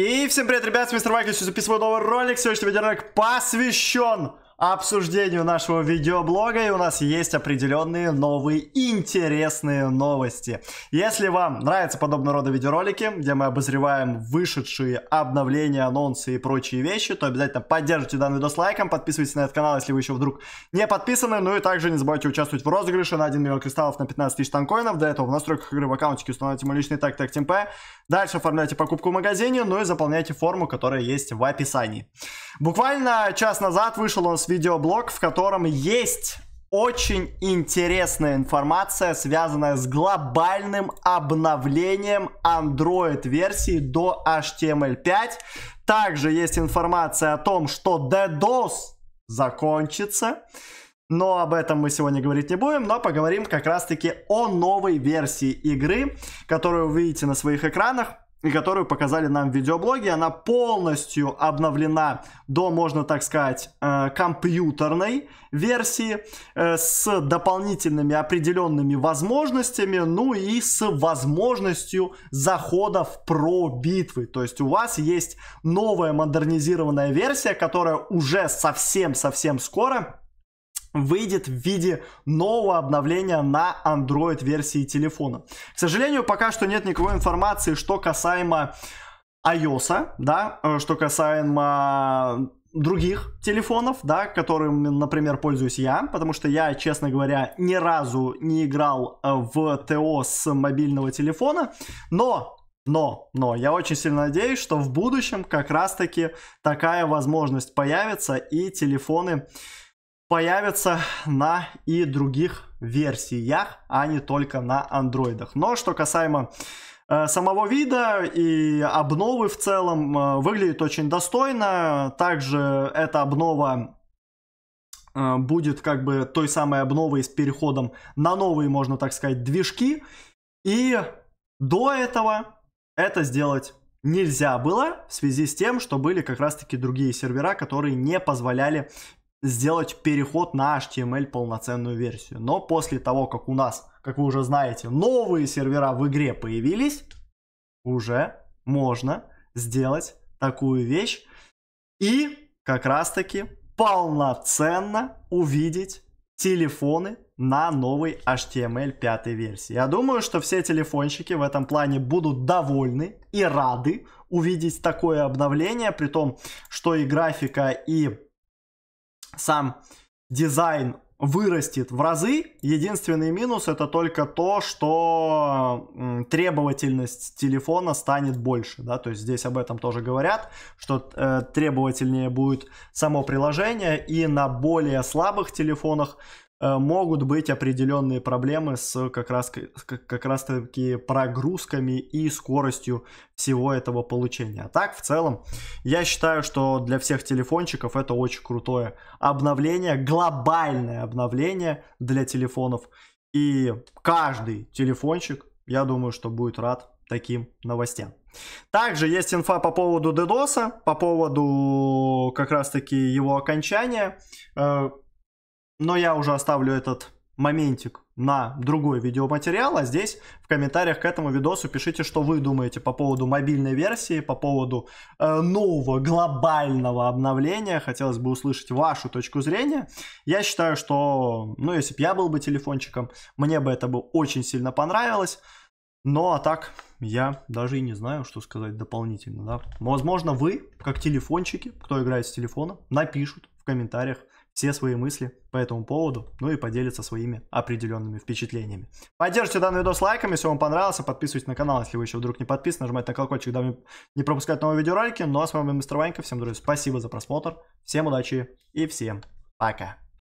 И всем привет, ребят, с мистер Майкл, сейчас записываю новый ролик. Сегодняшний видеоролик посвящен обсуждению нашего видеоблога, и у нас есть определенные новые интересные новости. Если вам нравятся подобного рода видеоролики, где мы обозреваем вышедшие обновления, анонсы и прочие вещи, то обязательно поддержите данный видос лайком, подписывайтесь на этот канал, если вы еще вдруг не подписаны, ну и также не забывайте участвовать в розыгрыше на 1 миллион кристаллов на 15 тысяч танкоинов, до этого в настройках игры в аккаунтике установите мой личный так так темпе, дальше оформляйте покупку в магазине, ну и заполняйте форму, которая есть в описании. Буквально час назад вышел у нас видеоблог, в котором есть очень интересная информация, связанная с глобальным обновлением Android-версии до HTML5. Также есть информация о том, что DDoS закончится. Но об этом мы сегодня говорить не будем, но поговорим как раз-таки о новой версии игры, которую вы видите на своих экранах и которую показали нам в видеоблоге. Она полностью обновлена до, можно так сказать, э, компьютерной версии э, с дополнительными определенными возможностями, ну и с возможностью захода в про битвы. То есть у вас есть новая модернизированная версия, которая уже совсем-совсем скоро выйдет в виде нового обновления на Android версии телефона. К сожалению, пока что нет никакой информации, что касаемо iOS, да, э, что касаемо других телефонов, да, которыми, например, пользуюсь я, потому что я, честно говоря, ни разу не играл э, в ТО с мобильного телефона, но но, но я очень сильно надеюсь, что в будущем как раз-таки такая возможность появится и телефоны появятся на и других версиях, а не только на андроидах. Но что касаемо э, самого вида и обновы в целом э, выглядит очень достойно. Также эта обнова э, будет как бы той самой обновой с переходом на новые, можно так сказать, движки. И до этого это сделать нельзя было в связи с тем, что были как раз-таки другие сервера, которые не позволяли сделать переход на HTML полноценную версию. Но после того, как у нас, как вы уже знаете, новые сервера в игре появились, уже можно сделать такую вещь и как раз-таки полноценно увидеть телефоны на новой HTML 5 версии. Я думаю, что все телефонщики в этом плане будут довольны и рады увидеть такое обновление, при том, что и графика, и сам дизайн вырастет в разы. Единственный минус это только то, что требовательность телефона станет больше. Да? То есть здесь об этом тоже говорят, что э, требовательнее будет само приложение и на более слабых телефонах Э, могут быть определенные проблемы с как раз, как раз таки прогрузками и скоростью всего этого получения. А так, в целом, я считаю, что для всех телефончиков это очень крутое обновление, глобальное обновление для телефонов. И каждый телефончик, я думаю, что будет рад таким новостям. Также есть инфа по поводу DDoS, по поводу как раз таки его окончания. Э, но я уже оставлю этот моментик на другой видеоматериал, а здесь в комментариях к этому видосу пишите, что вы думаете по поводу мобильной версии, по поводу э, нового глобального обновления. Хотелось бы услышать вашу точку зрения. Я считаю, что, ну, если бы я был бы телефончиком, мне бы это бы очень сильно понравилось. Ну, а так, я даже и не знаю, что сказать дополнительно, да. Возможно, вы, как телефончики, кто играет с телефона, напишут в комментариях, все свои мысли по этому поводу, ну и поделиться своими определенными впечатлениями. Поддержите данный видос лайками, если вам понравился, подписывайтесь на канал, если вы еще вдруг не подписаны, нажимайте на колокольчик, дабы не пропускать новые видеоролики. Ну а с вами был Мистер Ванька, всем, друзья, спасибо за просмотр, всем удачи и всем пока!